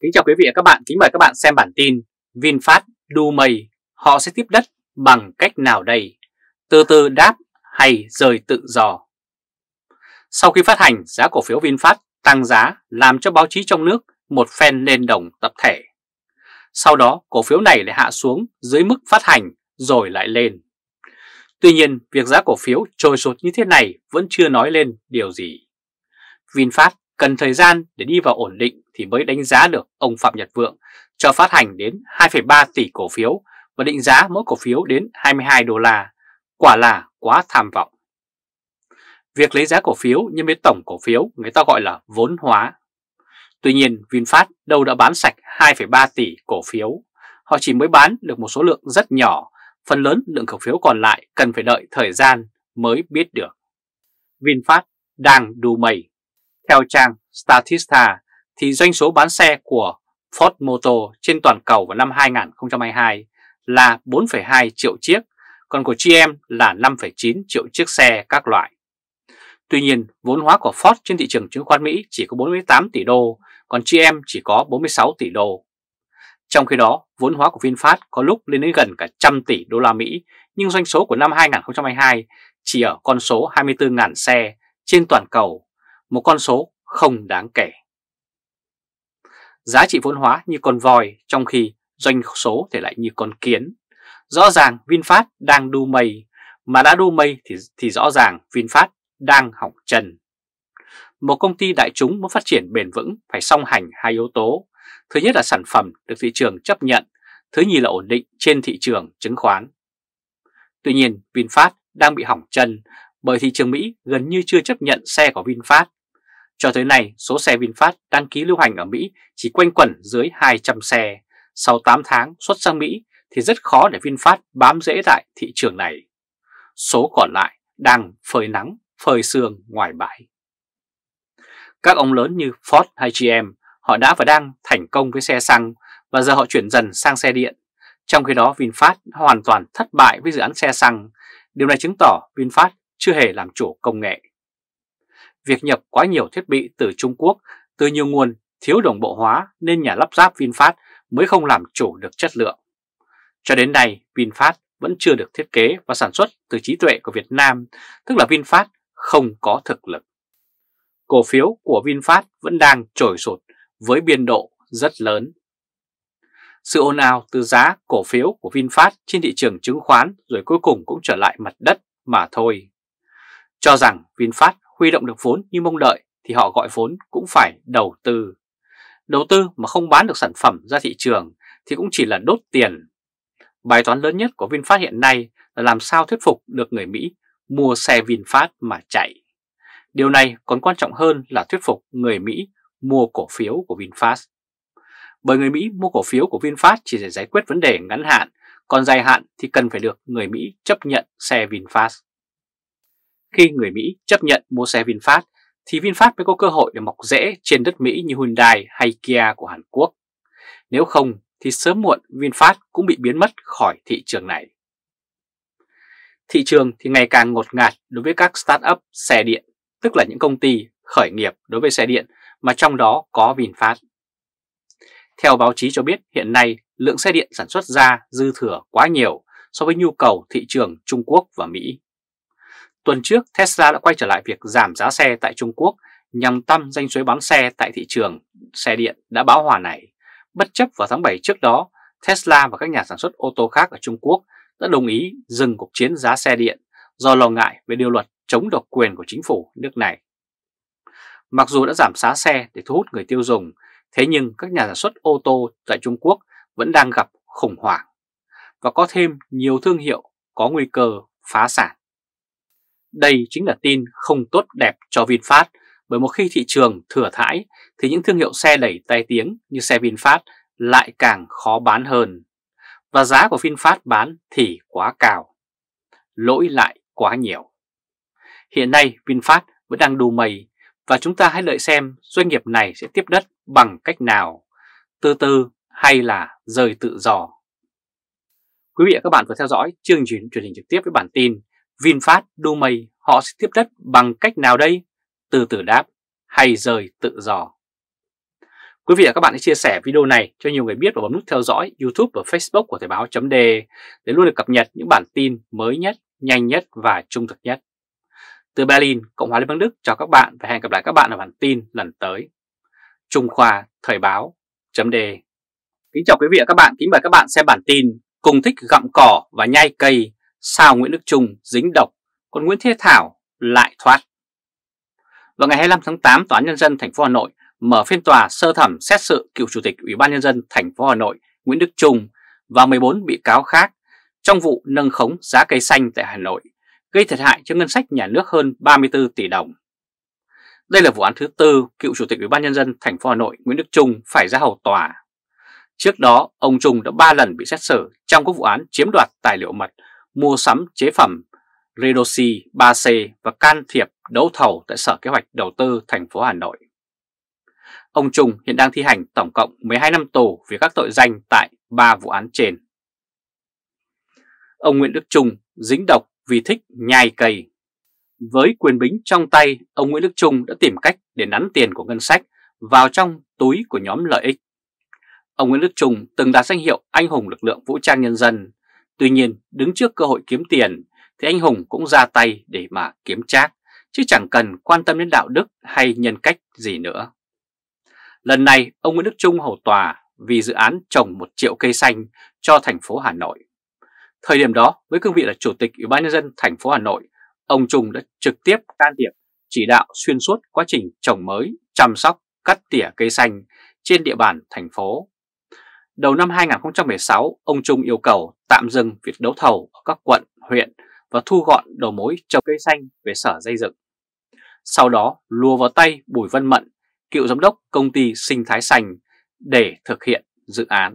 Kính chào quý vị và các bạn, kính mời các bạn xem bản tin VinFast đu mây, họ sẽ tiếp đất bằng cách nào đây? Từ từ đáp hay rời tự do? Sau khi phát hành, giá cổ phiếu VinFast tăng giá làm cho báo chí trong nước một phen lên đồng tập thể. Sau đó cổ phiếu này lại hạ xuống dưới mức phát hành rồi lại lên. Tuy nhiên, việc giá cổ phiếu trôi sụt như thế này vẫn chưa nói lên điều gì. VinFast cần thời gian để đi vào ổn định thì mới đánh giá được ông Phạm Nhật Vượng cho phát hành đến 2,3 tỷ cổ phiếu và định giá mỗi cổ phiếu đến 22 đô la, quả là quá tham vọng. Việc lấy giá cổ phiếu nhân với tổng cổ phiếu người ta gọi là vốn hóa. Tuy nhiên VinFast đâu đã bán sạch 2,3 tỷ cổ phiếu, họ chỉ mới bán được một số lượng rất nhỏ, phần lớn lượng cổ phiếu còn lại cần phải đợi thời gian mới biết được. VinFast đang đu mây theo trang Statista thì doanh số bán xe của Ford Motor trên toàn cầu vào năm 2022 là 4,2 triệu chiếc, còn của GM là 5,9 triệu chiếc xe các loại. Tuy nhiên, vốn hóa của Ford trên thị trường chứng khoán Mỹ chỉ có 48 tỷ đô, còn GM chỉ có 46 tỷ đô. Trong khi đó, vốn hóa của VinFast có lúc lên đến gần cả trăm tỷ đô la Mỹ, nhưng doanh số của năm 2022 chỉ ở con số 24.000 xe trên toàn cầu một con số không đáng kể. Giá trị vốn hóa như con voi trong khi doanh số thì lại như con kiến. Rõ ràng VinFast đang đu mây, mà đã đu mây thì, thì rõ ràng VinFast đang hỏng chân. Một công ty đại chúng muốn phát triển bền vững phải song hành hai yếu tố. Thứ nhất là sản phẩm được thị trường chấp nhận, thứ nhì là ổn định trên thị trường chứng khoán. Tuy nhiên VinFast đang bị hỏng chân bởi thị trường Mỹ gần như chưa chấp nhận xe của VinFast cho tới nay, số xe VinFast đăng ký lưu hành ở Mỹ chỉ quanh quẩn dưới 200 xe. Sau 8 tháng xuất sang Mỹ thì rất khó để VinFast bám dễ tại thị trường này. Số còn lại đang phơi nắng, phơi sương ngoài bãi. Các ông lớn như Ford hay GM, họ đã và đang thành công với xe xăng và giờ họ chuyển dần sang xe điện. Trong khi đó VinFast hoàn toàn thất bại với dự án xe xăng. Điều này chứng tỏ VinFast chưa hề làm chủ công nghệ việc nhập quá nhiều thiết bị từ Trung Quốc, từ nhiều nguồn thiếu đồng bộ hóa nên nhà lắp ráp VinFast mới không làm chủ được chất lượng. Cho đến nay, VinFast vẫn chưa được thiết kế và sản xuất từ trí tuệ của Việt Nam, tức là VinFast không có thực lực. Cổ phiếu của VinFast vẫn đang trồi sụt với biên độ rất lớn. Sự ồn ào từ giá cổ phiếu của VinFast trên thị trường chứng khoán rồi cuối cùng cũng trở lại mặt đất mà thôi. Cho rằng VinFast huy động được vốn như mong đợi thì họ gọi vốn cũng phải đầu tư. Đầu tư mà không bán được sản phẩm ra thị trường thì cũng chỉ là đốt tiền. Bài toán lớn nhất của VinFast hiện nay là làm sao thuyết phục được người Mỹ mua xe VinFast mà chạy. Điều này còn quan trọng hơn là thuyết phục người Mỹ mua cổ phiếu của VinFast. Bởi người Mỹ mua cổ phiếu của VinFast chỉ để giải quyết vấn đề ngắn hạn, còn dài hạn thì cần phải được người Mỹ chấp nhận xe VinFast khi người Mỹ chấp nhận mua xe VinFast thì VinFast mới có cơ hội để mọc rễ trên đất Mỹ như Hyundai hay Kia của Hàn Quốc. Nếu không thì sớm muộn VinFast cũng bị biến mất khỏi thị trường này. Thị trường thì ngày càng ngột ngạt đối với các start-up xe điện, tức là những công ty khởi nghiệp đối với xe điện mà trong đó có VinFast. Theo báo chí cho biết hiện nay lượng xe điện sản xuất ra dư thừa quá nhiều so với nhu cầu thị trường Trung Quốc và Mỹ. Tuần trước, Tesla đã quay trở lại việc giảm giá xe tại Trung Quốc nhằm tăng danh số bán xe tại thị trường xe điện đã báo hòa này. Bất chấp vào tháng 7 trước đó, Tesla và các nhà sản xuất ô tô khác ở Trung Quốc đã đồng ý dừng cuộc chiến giá xe điện do lo ngại về điều luật chống độc quyền của chính phủ nước này. Mặc dù đã giảm giá xe để thu hút người tiêu dùng, thế nhưng các nhà sản xuất ô tô tại Trung Quốc vẫn đang gặp khủng hoảng và có thêm nhiều thương hiệu có nguy cơ phá sản. Đây chính là tin không tốt đẹp cho VinFast bởi một khi thị trường thừa thãi thì những thương hiệu xe đẩy tai tiếng như xe VinFast lại càng khó bán hơn và giá của VinFast bán thì quá cao, lỗi lại quá nhiều. Hiện nay VinFast vẫn đang đù mầy và chúng ta hãy đợi xem doanh nghiệp này sẽ tiếp đất bằng cách nào, từ từ hay là rời tự do. Quý vị và các bạn vừa theo dõi chương trình truyền hình trực tiếp với bản tin VinFast, mây, họ sẽ tiếp đất bằng cách nào đây? Từ từ đáp hay rời tự do. Quý vị và các bạn hãy chia sẻ video này cho nhiều người biết và bấm nút theo dõi YouTube và Facebook của Thời báo .d để luôn được cập nhật những bản tin mới nhất, nhanh nhất và trung thực nhất. Từ Berlin, Cộng hòa Liên bang Đức chào các bạn và hẹn gặp lại các bạn ở bản tin lần tới. Trung Khoa Thời báo .d Kính chào quý vị và các bạn, kính mời các bạn xem bản tin Cùng thích gặm cỏ và nhai cây sao Nguyễn Đức Trung dính độc, còn Nguyễn Thế Thảo lại thoát. Vào ngày 25 tháng 8, Tòa án Nhân dân thành phố Hà Nội mở phiên tòa sơ thẩm xét xử cựu Chủ tịch Ủy ban Nhân dân thành phố Hà Nội Nguyễn Đức Trung và 14 bị cáo khác trong vụ nâng khống giá cây xanh tại Hà Nội, gây thiệt hại cho ngân sách nhà nước hơn 34 tỷ đồng. Đây là vụ án thứ tư cựu Chủ tịch Ủy ban Nhân dân thành phố Hà Nội Nguyễn Đức Trung phải ra hầu tòa. Trước đó, ông Trung đã 3 lần bị xét xử trong các vụ án chiếm đoạt tài liệu mật mua sắm chế phẩm Redoxy 3C và can thiệp đấu thầu tại Sở Kế hoạch Đầu tư thành phố Hà Nội. Ông Trung hiện đang thi hành tổng cộng 12 năm tù vì các tội danh tại 3 vụ án trên. Ông Nguyễn Đức Trung dính độc vì thích nhai cây. Với quyền bính trong tay, ông Nguyễn Đức Trung đã tìm cách để nắn tiền của ngân sách vào trong túi của nhóm lợi ích. Ông Nguyễn Đức Trung từng đạt danh hiệu anh hùng lực lượng vũ trang nhân dân Tuy nhiên, đứng trước cơ hội kiếm tiền thì anh Hùng cũng ra tay để mà kiếm trác, chứ chẳng cần quan tâm đến đạo đức hay nhân cách gì nữa. Lần này, ông Nguyễn Đức Trung hầu tòa vì dự án trồng một triệu cây xanh cho thành phố Hà Nội. Thời điểm đó, với cương vị là Chủ tịch Ủy ban Nhân dân thành phố Hà Nội, ông Trung đã trực tiếp can thiệp chỉ đạo xuyên suốt quá trình trồng mới, chăm sóc, cắt tỉa cây xanh trên địa bàn thành phố Đầu năm 2016, ông Trung yêu cầu tạm dừng việc đấu thầu ở các quận, huyện và thu gọn đầu mối trồng cây xanh về sở xây dựng. Sau đó lùa vào tay Bùi Văn Mận, cựu giám đốc công ty Sinh Thái Xanh để thực hiện dự án.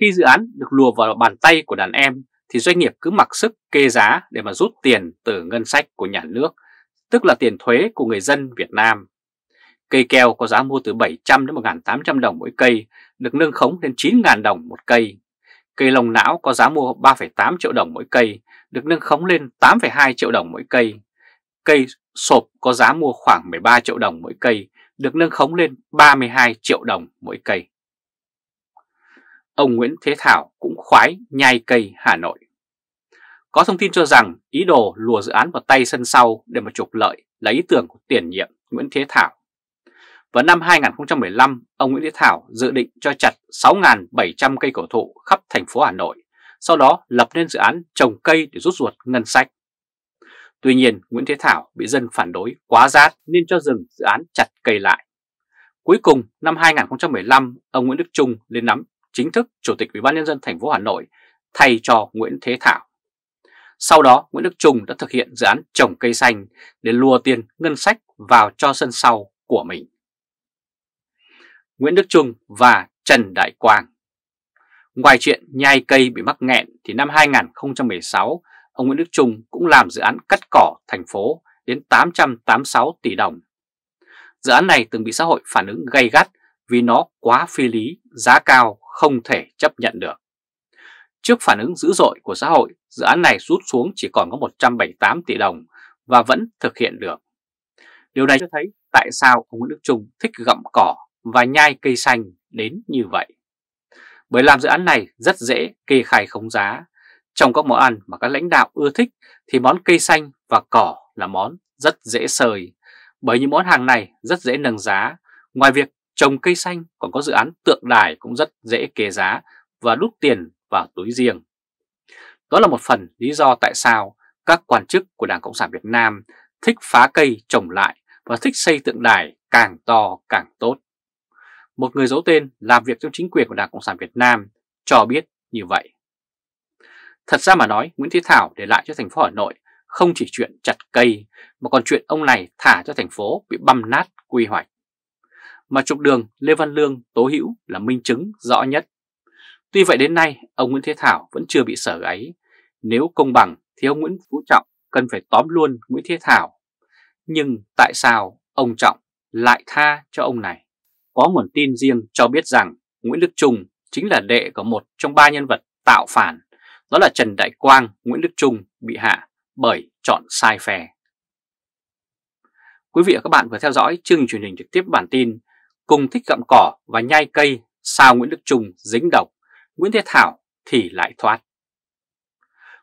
Khi dự án được lùa vào bàn tay của đàn em thì doanh nghiệp cứ mặc sức kê giá để mà rút tiền từ ngân sách của nhà nước, tức là tiền thuế của người dân Việt Nam. Cây keo có giá mua từ 700 đến 1.800 đồng mỗi cây, được nâng khống lên 9.000 đồng một cây. Cây lồng não có giá mua 3,8 triệu đồng mỗi cây, được nâng khống lên 8,2 triệu đồng mỗi cây. Cây sộp có giá mua khoảng 13 triệu đồng mỗi cây, được nâng khống lên 32 triệu đồng mỗi cây. Ông Nguyễn Thế Thảo cũng khoái nhai cây Hà Nội. Có thông tin cho rằng ý đồ lùa dự án vào tay sân sau để mà trục lợi là ý tưởng của tiền nhiệm Nguyễn Thế Thảo vào năm 2015, ông Nguyễn Thế Thảo dự định cho chặt 6.700 cây cổ thụ khắp thành phố Hà Nội, sau đó lập nên dự án trồng cây để rút ruột ngân sách. Tuy nhiên, Nguyễn Thế Thảo bị dân phản đối quá rát nên cho dừng dự án chặt cây lại. Cuối cùng, năm 2015, ông Nguyễn Đức Trung lên nắm chính thức Chủ tịch Ủy ban nhân dân thành phố Hà Nội thay cho Nguyễn Thế Thảo. Sau đó, Nguyễn Đức Trung đã thực hiện dự án trồng cây xanh để lùa tiền ngân sách vào cho sân sau của mình. Nguyễn Đức Trung và Trần Đại Quang. Ngoài chuyện nhai cây bị mắc nghẹn thì năm 2016, ông Nguyễn Đức Trung cũng làm dự án cắt cỏ thành phố đến 886 tỷ đồng. Dự án này từng bị xã hội phản ứng gay gắt vì nó quá phi lý, giá cao, không thể chấp nhận được. Trước phản ứng dữ dội của xã hội, dự án này rút xuống chỉ còn có 178 tỷ đồng và vẫn thực hiện được. Điều này cho thấy tại sao ông Nguyễn Đức Trung thích gặm cỏ và nhai cây xanh đến như vậy. Bởi làm dự án này rất dễ kê khai khống giá. Trong các món ăn mà các lãnh đạo ưa thích thì món cây xanh và cỏ là món rất dễ sời. Bởi những món hàng này rất dễ nâng giá. Ngoài việc trồng cây xanh còn có dự án tượng đài cũng rất dễ kê giá và đút tiền vào túi riêng. Đó là một phần lý do tại sao các quan chức của Đảng Cộng sản Việt Nam thích phá cây trồng lại và thích xây tượng đài càng to càng tốt một người giấu tên làm việc trong chính quyền của Đảng Cộng sản Việt Nam, cho biết như vậy. Thật ra mà nói, Nguyễn Thế Thảo để lại cho thành phố Hà Nội không chỉ chuyện chặt cây, mà còn chuyện ông này thả cho thành phố bị băm nát quy hoạch. Mà trục đường Lê Văn Lương tố hữu là minh chứng rõ nhất. Tuy vậy đến nay, ông Nguyễn Thế Thảo vẫn chưa bị sở ấy. Nếu công bằng thì ông Nguyễn Phú Trọng cần phải tóm luôn Nguyễn Thế Thảo. Nhưng tại sao ông Trọng lại tha cho ông này? có nguồn tin riêng cho biết rằng Nguyễn Đức Trung chính là đệ của một trong ba nhân vật tạo phản, đó là Trần Đại Quang, Nguyễn Đức Trung bị hạ bởi chọn sai phe. Quý vị và các bạn vừa theo dõi chương truyền hình trực tiếp bản tin Cùng thích gặm cỏ và nhai cây sao Nguyễn Đức Trung dính độc, Nguyễn Thế Thảo thì lại thoát.